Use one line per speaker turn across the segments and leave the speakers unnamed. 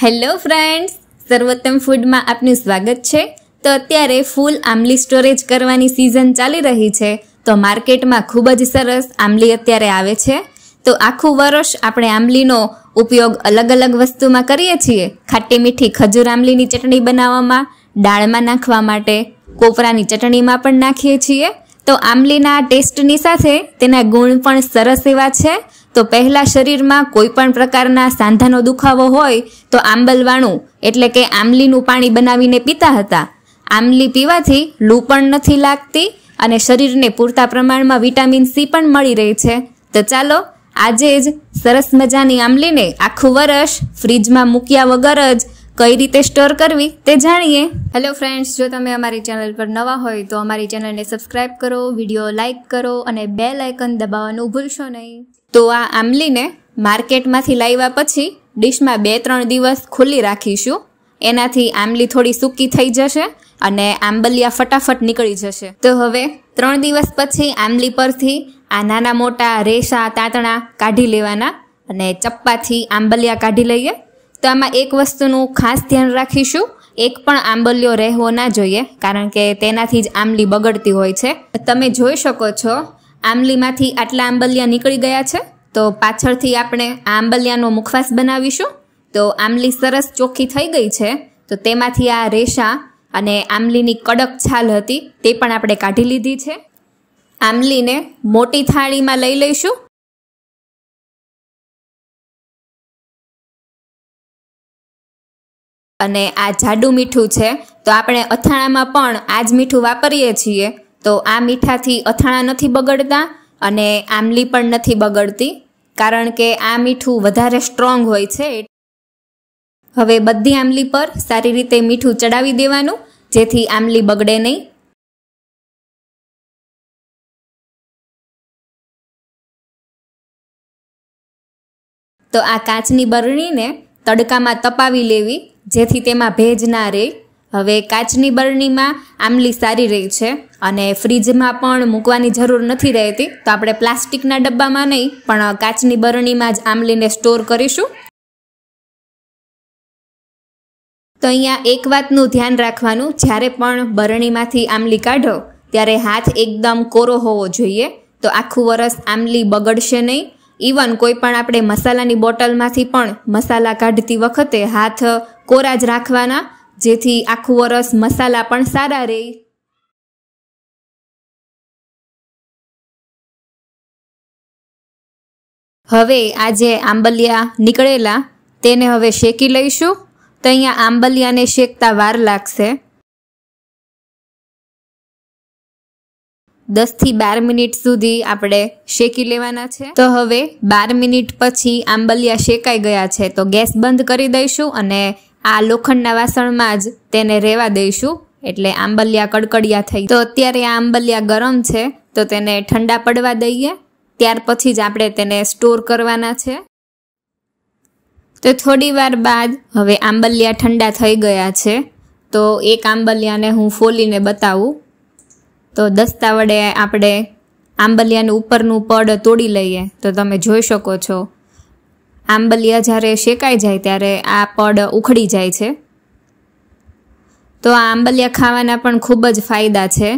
hello friends સર્વોત્તમ ફૂડમાં આપનું સ્વાગત છે તો અત્યારે ફૂલ આમલી સ્ટોરેજ કરવાની સિઝન ચાલી રહી છે તો માર્કેટમાં ખૂબ જ સરસ આમલી અત્યારે આવે છે તો આખું વર્ષ આપણે આમલીનો ઉપયોગ અલગ અલગ વસ્તુમાં કરીએ છીએ ખાટી મીઠી ખજૂર આમલીની ચટણી બનાવવામાં દાળમાં નાખવા માટે કોપરાની ચટણીમાં પણ નાખીએ છીએ તો આમલીના ટેસ્ટની સાથે તેના ગુણ પણ સરસ એવા છે તો પહેલાં શરીરમાં કોઈ પણ પ્રકારના સાંધાનો દુખાવો હોય તો આંબલવાણું એટલે કે આંબલીનું પાણી બનાવીને પીતા હતા આંબલી પીવાથી લૂ પણ નથી લાગતી અને શરીરને પૂરતા પ્રમાણમાં વિટામિન સી પણ મળી રહે છે તો ચાલો આજે જ સરસ મજાની આંબલીને આખું વર્ષ ફ્રીજમાં મૂક્યા વગર જ કઈ રીતે સ્ટોર કરવી તે જાણીએ હેલો ફ્રેન્ડ્સ જો તમે અમારી ચેનલ પર નવા હોય તો અમારી ચેનલને સબસ્ક્રાઈબ કરો વિડીયો લાઇક કરો અને બે લાઇકન દબાવવાનું ભૂલશો નહીં તો આ આંબલીને માર્કેટમાંથી લાવ્યા પછી ડીશમાં બે ત્રણ દિવસ ખુલ્લી રાખીશું એનાથી આંબલી થોડી સૂકી થઈ જશે અને આંબલિયા ફટાફટ નીકળી જશે તો હવે ત્રણ દિવસ પછી આંબલી પરથી આ નાના મોટા રેસા તાંતણા કાઢી લેવાના અને ચપ્પાથી આંબલિયા કાઢી લઈએ તો આમાં એક વસ્તુનું ખાસ ધ્યાન રાખીશું એક પણ આંબલિયો રહેવો ના જોઈએ કારણ કે તેનાથી જ આંબલી બગડતી હોય છે તમે જોઈ શકો છો આંબલીમાંથી આટલા આંબલિયા નીકળી ગયા છે તો પાછળથી આપણે આ આંબલિયાનો મુખવાસ બનાવીશું તો આંબલી સરસ ચોખ્ખી થઈ ગઈ છે તો તેમાંથી આ રેશા અને આંબલીની કડક છાલ હતી તે પણ આપણે કાઢી લીધી છે આંબલીને મોટી થાળીમાં લઈ લઈશું અને આ જાડુ મીઠું છે તો આપણે અથાણામાં પણ આ જ મીઠું વાપરીએ છીએ તો આ મીઠાથી અથાણા નથી બગડતા અને આમલી પણ નથી બગડતી કારણ કે આ મીઠું વધારે સ્ટ્રોંગ હોય છે હવે બધી આમલી પર સારી રીતે મીઠું ચડાવી દેવાનું જેથી આમલી બગડે નહીં તો આ કાચની બરણીને તડકામાં તપાવી લેવી જેથી તેમાં ભેજ ના રહે હવે કાચની બરણીમાં આમલી સારી રહી છે અને ફ્રીજમાં પણ મૂકવાની જરૂર નથી રહેતી તો આપણે પ્લાસ્ટિકના ડબ્બામાં નહીં પણ કાચની બરણીમાં જ આમલીને સ્ટોર કરીશું તો અહીંયા એક વાતનું ધ્યાન રાખવાનું જ્યારે પણ બરણીમાંથી આમલી કાઢો ત્યારે હાથ એકદમ કોરો હોવો જોઈએ તો આખું વરસ આમલી બગડશે નહીં ઇવન કોઈ પણ આપણે મસાલાની બોટલમાંથી પણ મસાલા કાઢતી વખતે હાથ કોરા જ રાખવાના જેથી આખું વરસ મસાલા પણ સારા રહે હવે આ જે આંબલિયા નીકળેલા તેને હવે શેકી લઈશું તો અહીંયા આંબલિયાને શેકતા વાર લાગશે દસથી બાર મિનિટ સુધી આપણે શેકી લેવાના છે તો હવે બાર મિનિટ પછી આંબલિયા શેકાઈ ગયા છે તો ગેસ બંધ કરી દઈશું અને આ લોખંડના વાસણમાં જ તેને રહેવા દઈશું એટલે આંબલિયા કડકડિયા થઈ તો અત્યારે આ આંબલિયા ગરમ છે તો તેને ઠંડા પડવા દઈએ ત્યાર પછી જ આપણે તેને સ્ટોર કરવાના છે તો થોડી વાર બાદ હવે આંબલિયા ઠંડા થઈ ગયા છે તો એક આંબલિયાને હું ફોલીને બતાવું તો દસ્તા વડે આપણે આંબલિયાને ઉપરનું પડ તોડી લઈએ તો તમે જોઈ શકો છો આંબલિયા જ્યારે શેકાઈ જાય ત્યારે આ પડ ઉખડી જાય છે તો આ આંબલિયા ખાવાના પણ ખૂબ જ ફાયદા છે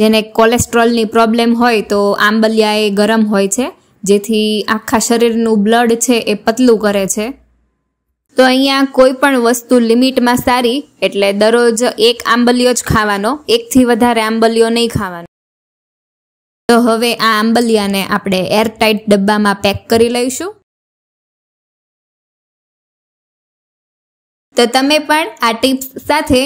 જેને કોલેસ્ટ્રોલની પ્રોબ્લેમ હોય તો આંબલિયા એ ગરમ હોય છે જેથી આખા શરીરનું બ્લડ છે એ પતલું કરે છે તો અહીંયા કોઈ પણ વસ્તુ લિમિટમાં સારી એટલે દરરોજ એક આંબલિયો જ ખાવાનો એકથી વધારે આંબલિયો નહીં ખાવાનો તો હવે આ આંબલિયાને આપણે એરટાઇટ ડબ્બામાં પેક કરી લઈશું તો તમે પણ આ ટિપ્સ સાથે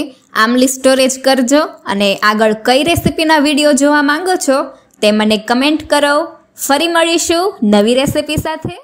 આમલી સ્ટોરેજ કરજો અને આગળ કઈ રેસિપીના વિડીયો જોવા માંગો છો તે મને કમેન્ટ કરો ફરી મળીશું નવી રેસિપી સાથે